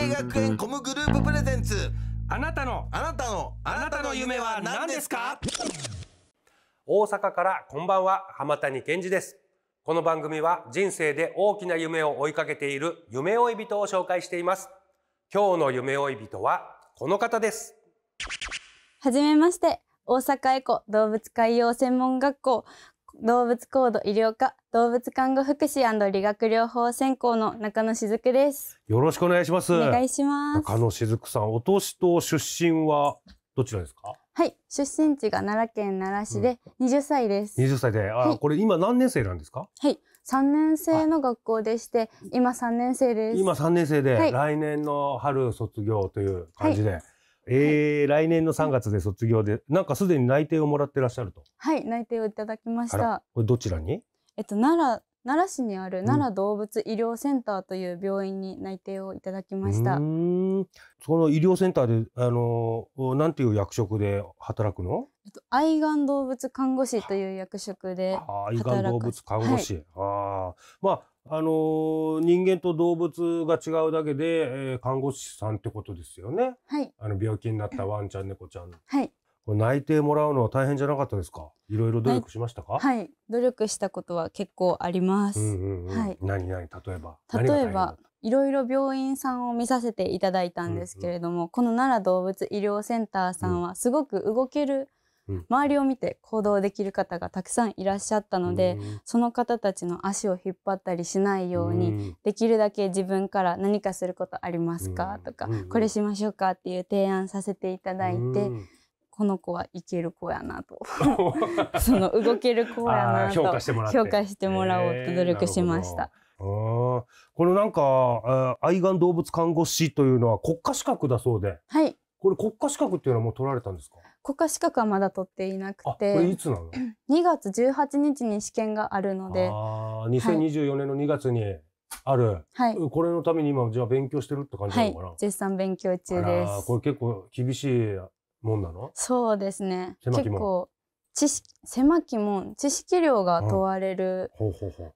英学園コムグループプレゼンツあなたのあなたのあなたの夢は何ですか大阪からこんばんは浜谷健二ですこの番組は人生で大きな夢を追いかけている夢追い人を紹介しています今日の夢追い人はこの方ですはじめまして大阪エコ動物海洋専門学校動物高度医療科動物看護福祉理学療法専攻の中野しずくです。よろしくお願いします。お願いします。中野しずくさん、お年と出身はどちらですか。はい、出身地が奈良県奈良市で20歳です。うん、20歳で、あ、はい、これ今何年生なんですか。はい、3年生の学校でして、今3年生です。今3年生で、はい、来年の春卒業という感じで。はいええーはい、来年の3月で卒業で、なんかすでに内定をもらってらっしゃると。はい、内定をいただきました。これどちらに？えっと奈良奈良市にある奈良動物医療センターという病院に内定をいただきました。うん、その医療センターであのなんていう役職で働くの？えっと愛顔動物看護師という役職で働く。愛顔動物看護師。はい、あまああのー、人間と動物が違うだけで、えー、看護師さんってことですよね。はい。あの病気になったワンちゃん猫ちゃん。はい。これ内定もらうのは大変じゃなかったですか。いろいろ努力しましたか。はい、努力したことは結構あります。うんうんうん、はい。何何例えば。例えば。いろいろ病院さんを見させていただいたんですけれども、うんうん、この奈良動物医療センターさんはすごく動ける周りを見て行動できる方がたくさんいらっしゃったので、その方たちの足を引っ張ったりしないように、できるだけ自分から何かすることありますか、とか、これしましょうかっていう提案させていただいて、この子はいける子やなと その動ける子やなと評価してもらおうと努力しました。このなんか愛玩動物看護師というのは国家資格だそうで、はい、これ国家資格っていうのはもう取られたんですか国家資格はまだ取っていなくてこれいつなの2月18日に試験があるのであ2024年の2月にある、はい、これのために今じゃあ勉強してるって感じなのかな、はい、絶賛勉強中ですあこれ結構厳しいもんなのそうですね結構知識狭き門知識量が問われる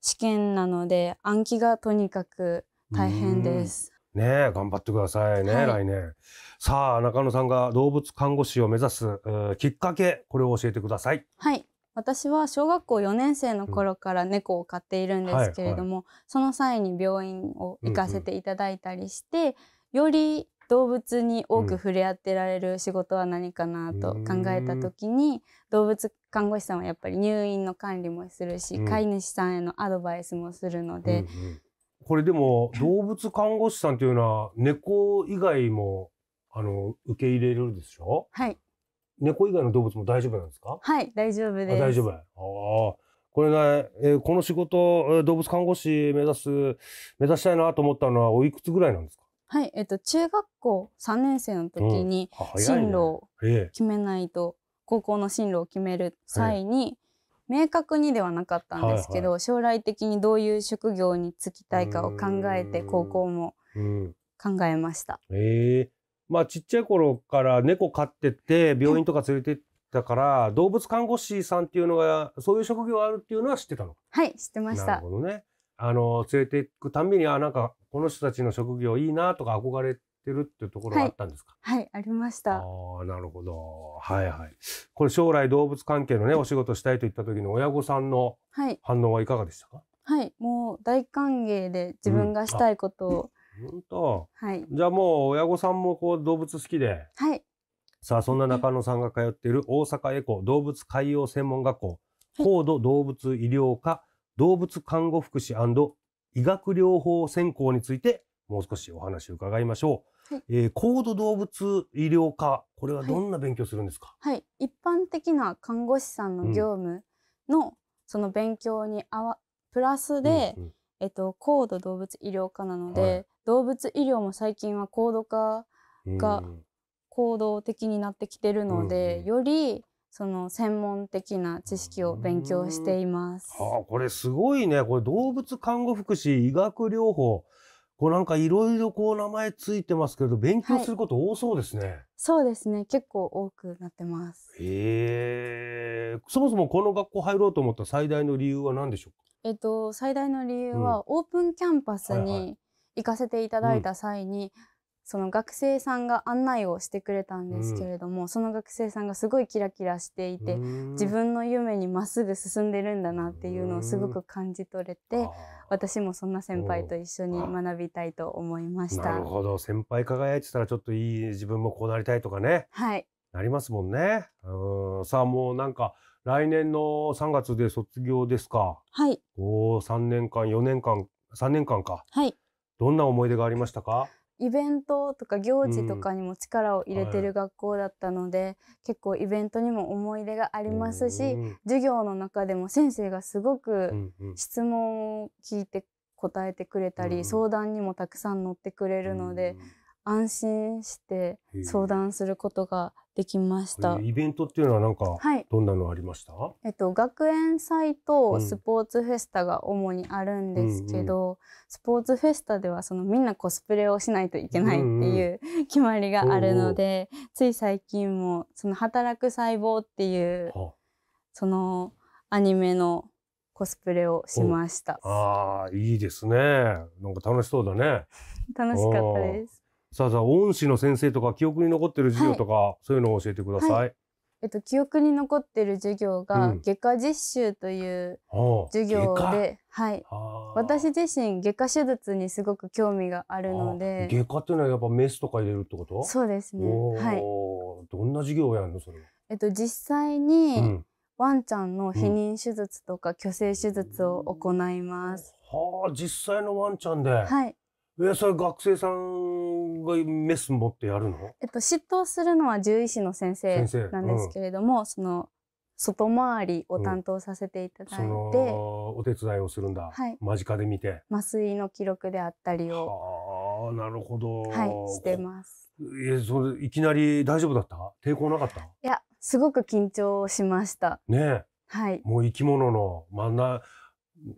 試験なので、暗記がとにかく大変ですね頑張ってくださいね、はい、来年。さあ、中野さんが動物看護師を目指す、えー、きっかけ、これを教えてください。はい。私は小学校4年生の頃から猫を飼っているんですけれども、うんはいはい、その際に病院を行かせていただいたりして、うんうん、より動物に多く触れ合ってられる仕事は何かなと考えた時に、動物看護師さんはやっぱり入院の管理もするし、飼い主さんへのアドバイスもするので、うんうんこれでも動物看護師さんというのは猫以外もあの受け入れるでしょはい猫以外の動物も大丈夫なんですかはい大丈夫です大丈夫ああこれね、えー、この仕事動物看護師目指す目指したいなと思ったのはおいくつぐらいなんですかはいえっ、と中学校三年生の時に進路を決めないと、うんね高校の進路を決める際に、明確にではなかったんですけど、はいはい、将来的にどういう職業に就きたいかを考えて高校も考えました。えー、まあちっちゃい頃から猫飼ってて病院とか連れてったから動物看護師さんっていうのがそういう職業あるっていうのは知ってたのはい知ってました。なるほどね。あの連れていくたんびにあなんかこの人たちの職業いいなとか憧れってるっていうところがあったんですか、はい、はい、ありましたああなるほどはいはいこれ将来動物関係のねお仕事したいと言った時に親御さんの反応はいかがでしたか、はい、はい、もう大歓迎で自分がしたいことを、本当、はい、じゃあもう親御さんもこう動物好きで、はい、さあそんな中野さんが通っている大阪エコ動物海洋専門学校、高度動物医療科動物看護福祉医学療法専攻についてもう少しお話を伺いましょう。えー、高度動物医療科これはどんな勉強するんですか、はい、はい、一般的な看護師さんの業務の、うん、その勉強にあわプラスで、うんうん、えっと、高度動物医療科なので、はい、動物医療も最近は高度化が行動的になってきてるので、うんうん、よりその専門的な知識を勉強しています。あこれすごいねこれ動物看護福祉医学療法こうなんかいろいろこう名前ついてますけど、勉強すること多そうですね。はい、そうですね。結構多くなってます。へえ。そもそもこの学校入ろうと思った最大の理由は何でしょうか。えっと最大の理由は、うん、オープンキャンパスに行かせていただいた際に、はいはいその学生さんが案内をしてくれたんですけれども、うん、その学生さんがすごいキラキラしていて自分の夢にまっすぐ進んでるんだなっていうのをすごく感じ取れて私もそんな先輩と一緒に学びたいと思いましたなるほど先輩輝いてたらちょっといい自分もこうなりたいとかねはいなりますもんねうんさあもうなんか来年の3月で卒業ですかはいお3年間4年間3年間かはいどんな思い出がありましたかイベントとか行事とかにも力を入れてる学校だったので、結構イベントにも思い入れがありますし、授業の中でも先生がすごく質問を聞いて答えてくれたり、相談にもたくさん乗ってくれるので、安心して相談することができました。イベントっていうのはなんか、はい、どんなのありました？えっと学園祭とスポーツフェスタが主にあるんですけど、うんうん、スポーツフェスタではそのみんなコスプレをしないといけないっていう決まりがあるので、つい最近もその働く細胞っていうそのアニメのコスプレをしました。ああいいですね。なんか楽しそうだね。楽しかったです。さあじゃあ恩師の先生とか記憶に残ってる授業とか、はい、そういうのを教えてください。はい、えっと、記憶に残ってる授業が、外科実習という授業で、はい、私自身外科手術にすごく興味があるので外科っていうのはやっぱメスとか入れるってことそうですねはいどんな授業をやるのそれは、えっと実際に、ワンちゃんの避妊手術とか、去勢手術を行います、はあ実際のワンちゃんではいえ、それ学生さんがメス持ってやるのえっと、執刀するのは獣医師の先生なんですけれども、うん、その、外回りを担当させていただいて、うん、お手伝いをするんだ、はい、間近で見て麻酔の記録であったりをああなるほどはいしてますえそれいきなり大丈夫だった抵抗なかったいやすごく緊張しましたねはいもう生き物の真ん中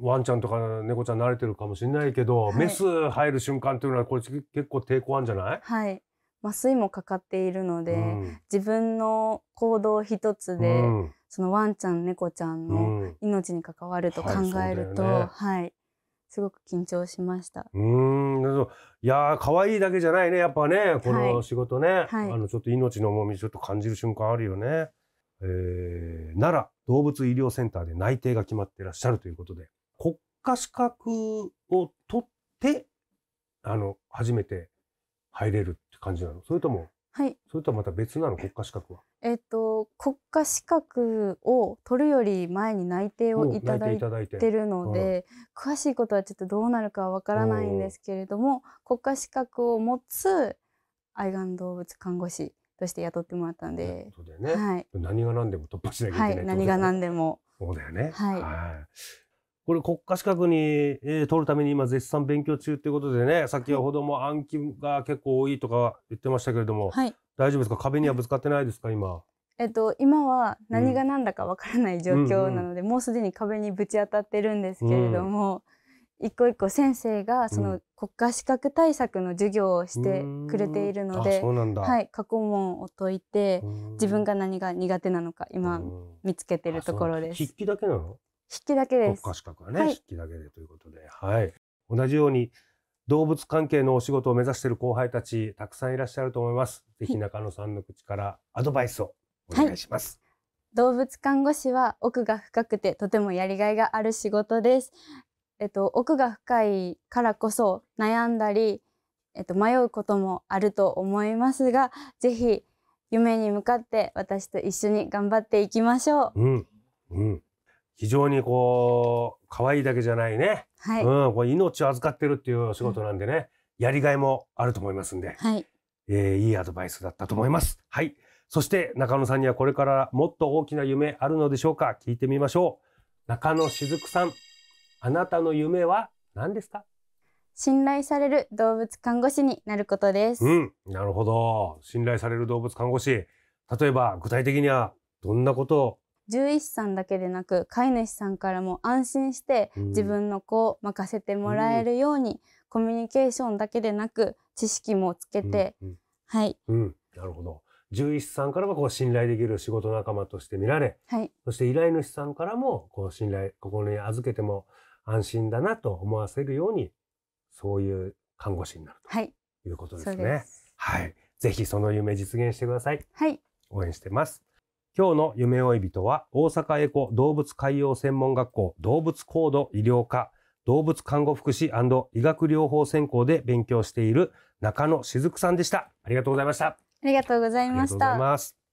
ワンちゃんとか猫ちゃん慣れてるかもしれないけど、はい、メス入る瞬間というのはこれ結構抵抗あるんじゃないはい麻酔もかかっているので、うん、自分の行動一つで、うん、そのワンちゃん猫ちゃんの命に関わると考えると、うんはいね、はい、すごく緊張しましたうんいや可愛いだけじゃないねやっぱねこの仕事ね、はい、あのちょっと命の重みちょっと感じる瞬間あるよね。えー、奈良動物医療センターで内定が決まってらっしゃるということで、国家資格を取って、あの、初めて入れるって感じなのそれとも、はい。それとはまた別なの国家資格は。えっ、と、国家資格を取るより前に内定をいただいてるので、うん、詳しいことはちょっとどうなるかはわからないんですけれども、国家資格を持つ愛玩動物看護師として雇ってもらったんで。そうだよね。はい。何が何でも突破しなきゃいけない、はい。何が何でも。そうだよね。はい。これ国家資格に、えー、取るために今絶賛勉強中ということでね、先ほども暗記が結構多いとか言ってましたけれども、はい、大丈夫ですか壁にはぶつかってないですか今。えっと、今は何が何だかわからない状況なので、うんうんうん、もうすでに壁にぶち当たってるんですけれども、うん一個一個先生がその国家資格対策の授業をしてくれているので、うんはい、過去問を解いて自分が何が苦手なのか今見つけてるところです。筆記だけなの筆記だけです。国家資格はね、はい、筆記だけでということで、はい。同じように動物関係のお仕事を目指している後輩たちたくさんいらっしゃると思います。ぜひ中野さんの口からアドバイスをお願いします。はい動物看護師は奥が深くてとてもやりがいがある仕事です。えっと、奥が深いからこそ悩んだり、えっと、迷うこともあると思いますが、ぜひ夢に向かって私と一緒に頑張っていきましょう。うん。うん。非常にこう、可愛いだけじゃないね。はい。うん。これ命を預かってるっていうお仕事なんでね、うん、やりがいもあると思いますんで。はい。えー、いいアドバイスだったと思います。はい。そして中野さんにはこれからもっと大きな夢あるのでしょうか聞いてみましょう。中野しずくさん。あなたの夢は何ですか信頼される動物看護師になることです。うん、なるほど。信頼される動物看護師。例えば具体的にはどんなことを獣医師さんだけでなく飼い主さんからも安心して自分の子を任せてもらえるように、うん、コミュニケーションだけでなく知識もつけて、うんうん、はい、うん、なるほど獣医師さんからはこう信頼できる仕事仲間として見られ、はい、そして依頼主さんからもこう信頼ここに預けても安心だなと思わせるように、そういう看護師になるということですね。はい、はい、ぜひその夢実現してください。はい、応援してます。今日の夢追い人は、大阪エコ動物海洋専門学校動物高度医療科動物看護福祉医学療法専攻で勉強している中野しずくさんでした。ありがとうございました。ありがとうございました。